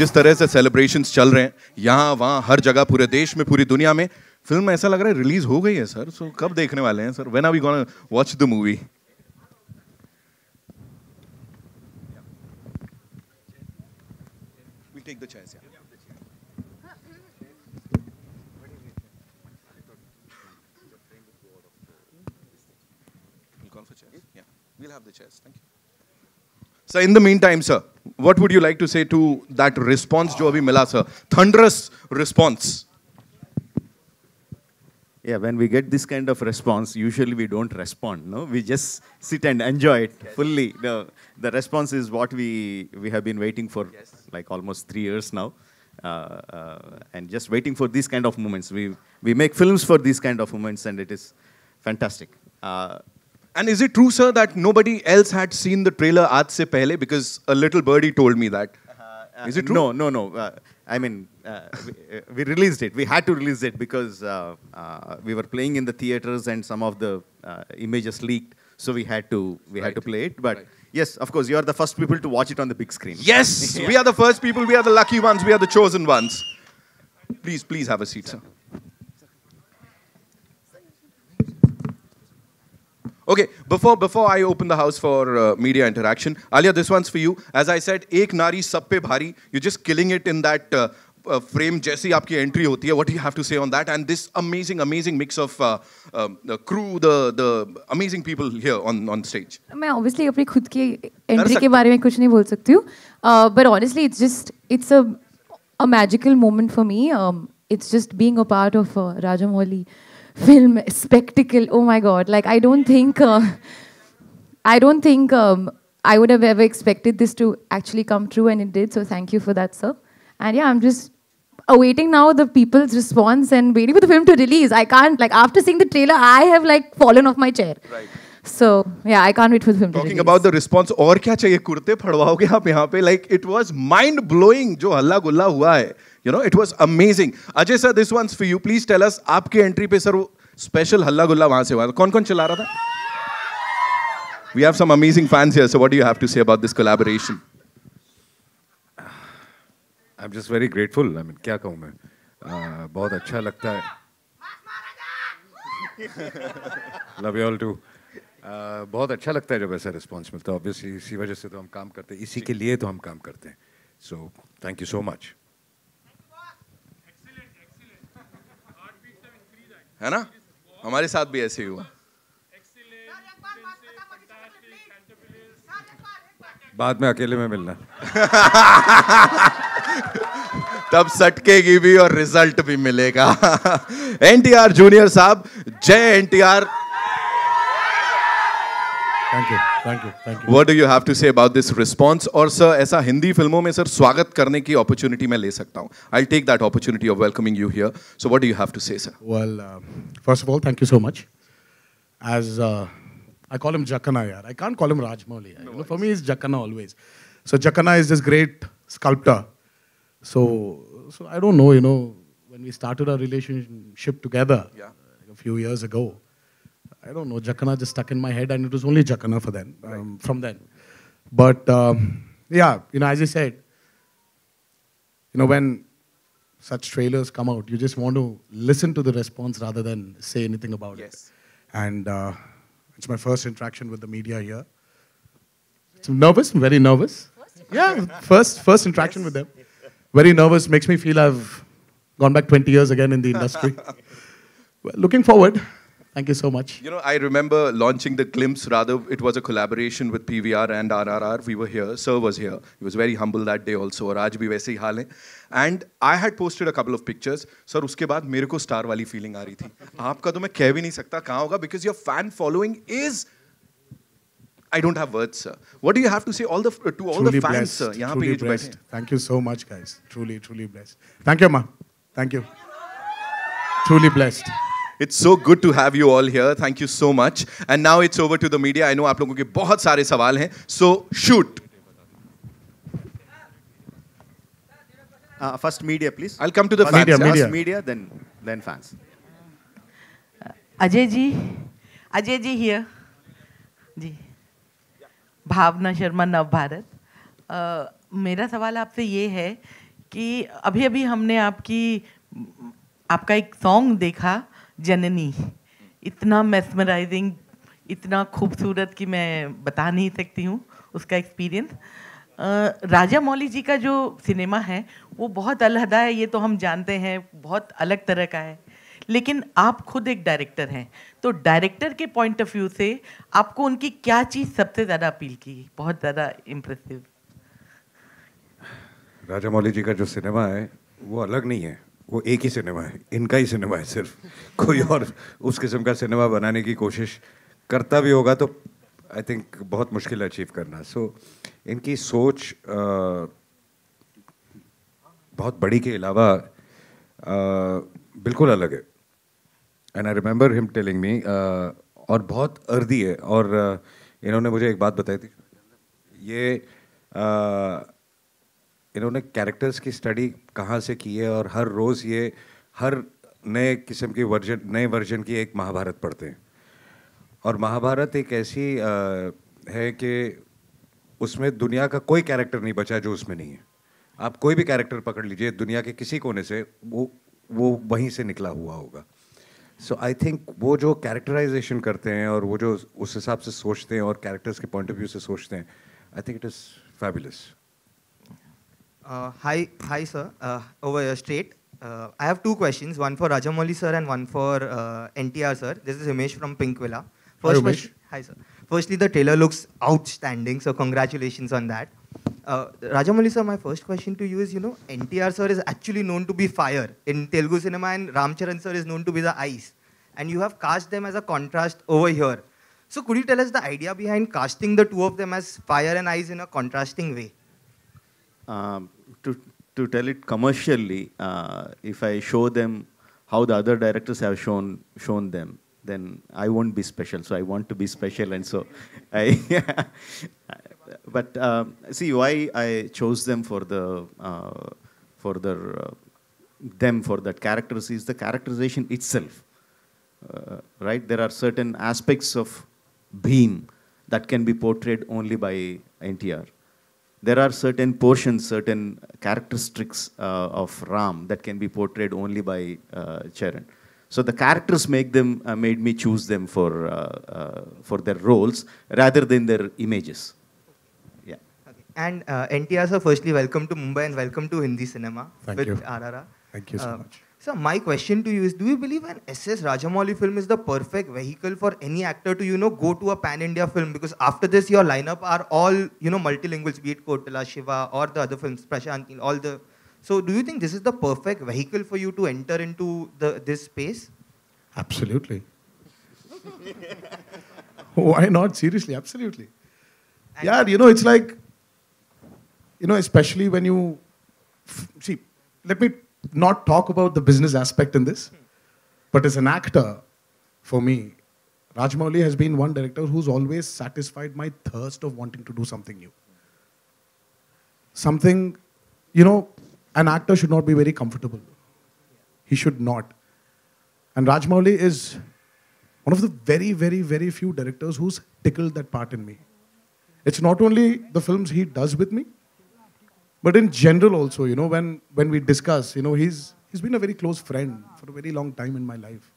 जिस तरह से सेलिब्रेशन चल रहे हैं यहाँ वहाँ हर जगह पूरे देश में पूरी दुनिया में फिल्म ऐसा लग रहा है रिलीज हो गई है सर सो कब देखने वाले हैं sir when are we gonna watch the movie sir in the meantime sir what would you like to say to that response, जो अभी sir? Thunderous response. Yeah, when we get this kind of response, usually we don't respond. No, we just sit and enjoy it yes. fully. The the response is what we we have been waiting for, yes. like almost three years now, uh, uh, and just waiting for these kind of moments. We we make films for these kind of moments, and it is fantastic. Uh, and is it true, sir, that nobody else had seen the trailer aaj se pehle? Because a little birdie told me that. Uh, is it uh, true? No, no, no. Uh, I mean, uh, we, uh, we, released it. We had to release it because uh, we were playing in the theaters and some of the images leaked. So we had to we right. had to play it. But right. yes, of course, you are the first people to watch it on the big screen. Yes, yeah. we are the first people. We are the lucky ones. We are the chosen ones. Please, please have a seat, sir. Okay, before before I open the house for uh, media interaction, Alia, this one's for you. As I said, ek nari सब पे You're just killing it in that uh, uh, frame. Jesse. आपकी entry होती what do you have to say on that? And this amazing, amazing mix of uh, um, the crew, the the amazing people here on on stage. I obviously अपनी खुद entry के बारे में कुछ नहीं बोल सकती Uh, but honestly, it's just it's a a magical moment for me. Um, it's just being a part of uh, Rajamoli film spectacle. Oh my god! Like I don't think uh, I don't think um, I would have ever expected this to actually come true, and it did. So thank you for that, sir. And yeah, I'm just awaiting now the people's response and waiting for the film to release. I can't like after seeing the trailer, I have like fallen off my chair. Right. So yeah, I can't wait for the film. Talking about the response, or क्या चाहिए कुर्ते फड़वाओगे आप यहाँ पे? Like it was mind blowing जो हल्ला गुल्ला हुआ है. You know it was amazing Ajay sir this one's for you please tell us आपके एंट्री पे सर वो स्पेशल हल्ला गुल्ला वहां से हुआ कौन कौन चला रहा था we have some amazing fans here so what do you have to say about this collaboration I am just very grateful I mean क्या कहूँ मैं uh, बहुत अच्छा लगता है लव यू ऑल टू बहुत अच्छा लगता है जब ऐसा रिस्पॉन्स मिलता है ऑब्वियसली इसी वजह से तो हम काम करते हैं इसी के लिए तो हम काम करते हैं so thank you so much है ना हमारे साथ भी ऐसे ही हुआ बाद में अकेले में मिलना तब सटकेगी भी और रिजल्ट भी मिलेगा एनटीआर जूनियर साहब जय NTR thank you thank you thank you what do you have to say about this response और सर ऐसा हिंदी फिल्मों में सर स्वागत करने की अपॉर्चुनिटी मैं ले सकता हूँ I take that opportunity of welcoming you here so what do you have to say sir well first of all thank you so much as I call him Jakana, I can't call him Rajmauli. No, for me, it's Jakana always. So Jakana is this great sculptor. So, so I don't know. You know, when we started our relationship together a few years ago, I don't know, Jakana just stuck in my head, and it was only Jakana for then, right. um, from then. But um, yeah, you know, as I said, you know, when such trailers come out, you just want to listen to the response rather than say anything about yes. it. And uh, it's my first interaction with the media here. So I'm nervous, I'm very nervous. First yeah, first first interaction yes. with them. Very nervous, makes me feel I've gone back 20 years again in the industry. well, looking forward. Thank you so much. You know, I remember launching the glimpse, rather, it was a collaboration with PVR and RRR. We were here, Sir was here. He was very humble that day also, और आज भी वैसे ही हाल है and I had posted a couple of pictures feeling उसके बाद मेरे को स्टार वाली फीलिंग आ रही थी आपका तो मैं कह भी नहीं I don't have words, sir. What do you have to say all the to all truly the fans, blessed, sir? Yahan blessed. Thank you so much, guys. Truly, truly blessed. Thank you, ma. Thank you. Truly blessed. It's so good to have you all here thank you so much and now it's over to the media I know आप लोगों के बहुत सारे सवाल हैं so shoot first media please I come to media then then fans Ajay ji Ajay ji here ji Bhavana Sharma Nav Bharat uh, मेरा सवाल आपसे ये है कि अभी अभी हमने आपकी आपका एक सॉन्ग देखा जननी इतना मैसमराइजिंग इतना खूबसूरत कि मैं बता नहीं सकती हूँ उसका एक्सपीरियंस राजा मौली जी का जो सिनेमा है वो बहुत अलहदा है ये तो हम जानते हैं बहुत अलग तरह का है लेकिन आप खुद एक डायरेक्टर हैं तो डायरेक्टर के पॉइंट ऑफ व्यू से आपको उनकी क्या चीज़ सबसे ज़्यादा अपील की बहुत ज़्यादा इम्प्रेसिव राजा मौली जी का जो सिनेमा है वो अलग नहीं है वो एक ही सिनेमा है इनका ही सिनेमा है सिर्फ कोई और उस किस्म का सिनेमा बनाने की कोशिश करता भी होगा तो आई थिंक बहुत मुश्किल है अचीव करना सो so, इनकी सोच आ, बहुत बड़ी के अलावा बिल्कुल अलग है and I remember him telling me और बहुत अर्दी है और इन्होंने मुझे एक बात बताई थी ये इन्होंने कैरेक्टर्स की स्टडी कहाँ से की है और हर रोज़ ये हर नए किस्म की वर्जन नए वर्जन की एक महाभारत पढ़ते हैं और महाभारत एक ऐसी आ, है कि उसमें दुनिया का कोई कैरेक्टर नहीं बचा जो उसमें नहीं है आप कोई भी कैरेक्टर पकड़ लीजिए दुनिया के किसी कोने से वो वो वहीं से निकला हुआ होगा सो आई थिंक वो जो कैरेक्टराइजेशन करते हैं और वो जो उस हिसाब से सोचते हैं और कैरेक्टर्स के पॉइंट ऑफ व्यू से सोचते हैं I think it is fabulous Uh, hi, hi, sir. Uh, over here, straight. Uh, I have two questions, one for Rajamouli sir and one for uh, NTR sir. This is Himesh from Pink Villa. First hi, Himesh. Hi, sir. Firstly, the trailer looks outstanding, so congratulations on that. Uh, Rajamouli sir, my first question to you is, you know, NTR sir is actually known to be fire in Telugu cinema and Ramcharan sir is known to be the ice. And you have cast them as a contrast over here. So could you tell us the idea behind casting the two of them as fire and ice in a contrasting way? Um, to, to tell it commercially, uh, if I show them how the other directors have shown, shown them, then I won't be special. So I want to be special. And so I, but uh, see why I chose them for the, uh, for the, uh, them for that characters is the characterization itself. Uh, right? There are certain aspects of being that can be portrayed only by NTR there are certain portions, certain characteristics uh, of Ram that can be portrayed only by uh, Charan. So the characters make them uh, made me choose them for for their roles rather than their images. Yeah. Okay. And uh, NTR sir, firstly, welcome to Mumbai and welcome to Hindi cinema Thank with you. RRR. Thank you so much. So my question to you is, do you believe an SS Rajamouli film is the perfect vehicle for any actor to, you know, go to a pan-India film? Because after this, your lineup are all, you know, multilinguals, be it Kotala, Shiva, or the other films, Prashant, all the... So do you think this is the perfect vehicle for you to enter into the, this space? Absolutely. Why not? Seriously, absolutely. And yeah, you know, it's like, you know, especially when you... See, let me not talk about the business aspect in this, but as an actor, for me, Rajmouli has been one director who's always satisfied my thirst of wanting to do something new. Something, you know, an actor should not be very comfortable. He should not. And Rajmouli is one of the very, very, very few directors who's tickled that part in me. It's not only the films he does with me, but in general, also, you know, when, when we discuss, you know, he's, he's been a very close friend for a very long time in my life.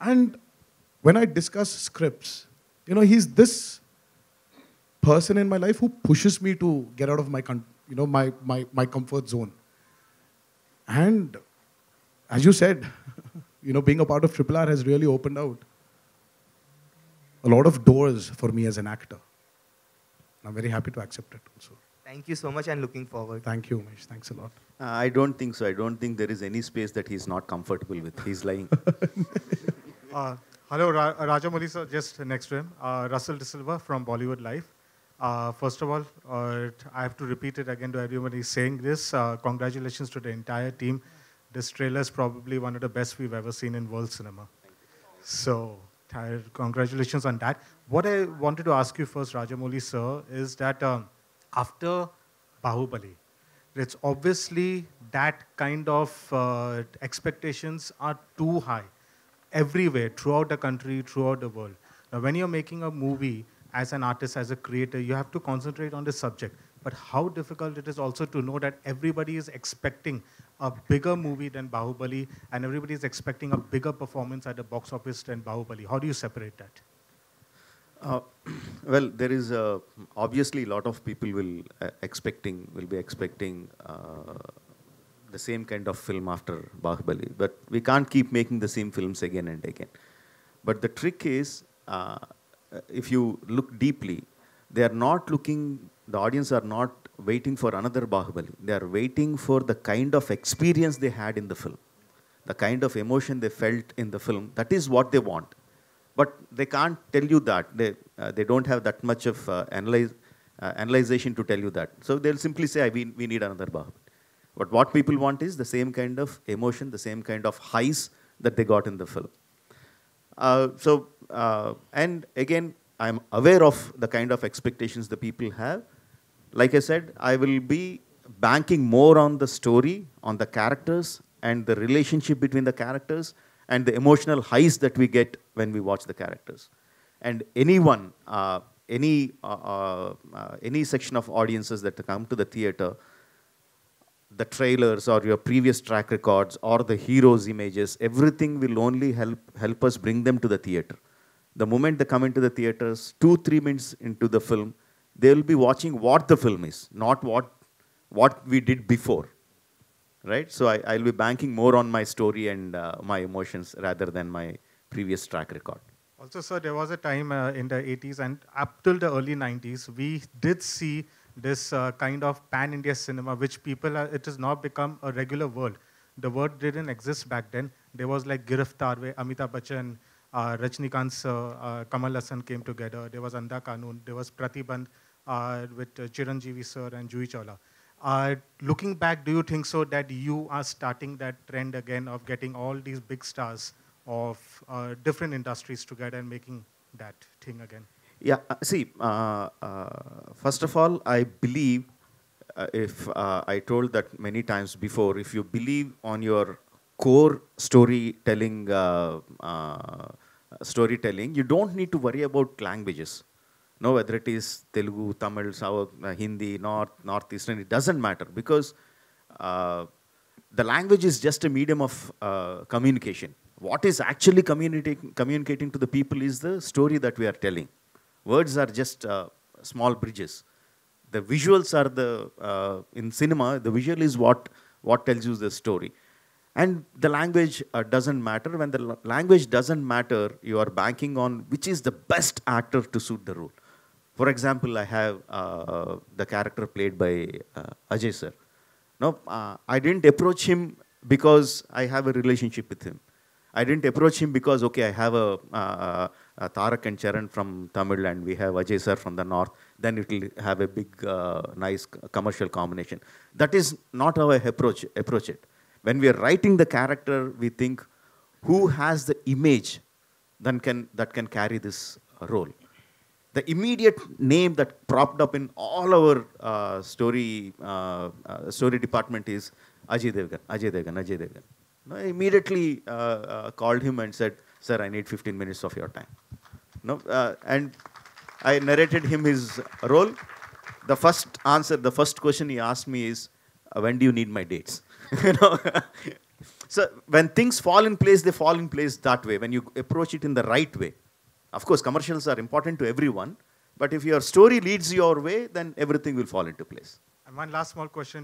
And when I discuss scripts, you know, he's this person in my life who pushes me to get out of my, you know, my, my, my comfort zone. And as you said, you know, being a part of Triple R has really opened out a lot of doors for me as an actor. I'm very happy to accept it also. Thank you so much and looking forward. Thank you, Umesh. Thanks a lot. Uh, I don't think so. I don't think there is any space that he's not comfortable with. He's lying. uh, hello, Ra- uh, Rajamouli sir, just next to him. Uh, Russell De Silva from Bollywood Life. Uh, first of all, uh, I have to repeat it again to everybody. saying this. congratulations to the entire team. This trailer is probably one of the best we've ever seen in world cinema. So, congratulations on that. What I wanted to ask you first, Rajamouli sir, is that. Um, after Bahubali. It's obviously that kind of uh, expectations are too high everywhere, throughout the country, throughout the world. Now, when you're making a movie, as an artist, as a creator, you have to concentrate on the subject. But how difficult it is also to know that everybody is expecting a bigger movie than Bahubali, and everybody is expecting a bigger performance at the box office than Bahubali. How do you separate that? Uh, well, there is a, obviously a lot of people will uh, expecting will be expecting uh, the same kind of film after Bahubali, but we can't keep making the same films again and again. But the trick is, uh, if you look deeply, they are not looking. The audience are not waiting for another Bahubali. They are waiting for the kind of experience they had in the film, the kind of emotion they felt in the film. That is what they want but they can't tell you that. They, uh, they don't have that much of uh, analyze, uh, analyzation to tell you that. So they'll simply say, we, we need another Bahubat. But what people want is the same kind of emotion, the same kind of highs that they got in the film. Uh, so, uh, and again, I'm aware of the kind of expectations the people have. Like I said, I will be banking more on the story, on the characters, and the relationship between the characters, and the emotional highs that we get when we watch the characters. And anyone, uh, any, uh, uh, uh, any section of audiences that come to the theater, the trailers or your previous track records or the heroes' images, everything will only help, help us bring them to the theater. The moment they come into the theaters, two, three minutes into the film, they will be watching what the film is, not what, what we did before right? So I, I'll be banking more on my story and uh, my emotions rather than my previous track record. Also, sir, there was a time uh, in the 80s and up till the early 90s, we did see this uh, kind of pan-India cinema, which people, are, it has now become a regular world. The word didn't exist back then. There was like Giriftar, Tarwe, Amitabh Bachchan, uh, Rajnikant sir, uh, Kamal Hassan came together. There was Andha Kanun. There was Pratibandh uh, with uh, Chiranjeevi sir and Jui Chawla. Uh, looking back, do you think so that you are starting that trend again of getting all these big stars of uh, different industries together and making that thing again? Yeah, uh, see, uh, uh, first of all, I believe, uh, if I told that many times before, if you believe on your core storytelling, storytelling, you don't need to worry about languages no, whether it is Telugu, Tamil, South, uh, Hindi, North, Northeastern, it doesn't matter because uh, the language is just a medium of uh, communication. What is actually communicating to the people is the story that we are telling. Words are just uh, small bridges. The visuals are the, uh, in cinema, the visual is what, what tells you the story. And the language uh, doesn't matter. When the language doesn't matter, you are banking on which is the best actor to suit the role. For example, I have uh, the character played by uh, Ajay sir. No, uh, I didn't approach him because I have a relationship with him. I didn't approach him because, okay, I have a, uh, a uh, Tarak and Charan from Tamil and we have Ajay sir from the north. Then it will have a big, uh, nice commercial combination. That is not how I approach, approach it. When we are writing the character, we think who has the image then can, that can carry this role the immediate name that propped up in all our uh, story uh, uh, story department is Ajay Devgan, Ajay Devgan, Ajay Devgan. No, I immediately uh, uh, called him and said, "Sir, I need 15 minutes of your time." No, uh, and I narrated him his role. The first answer, the first question he asked me is, "When do you need my dates?" you know. so when things fall in place, they fall in place that way. When you approach it in the right way of course, commercials are important to everyone, but if your story leads your way, then everything will fall into place. And one last small question.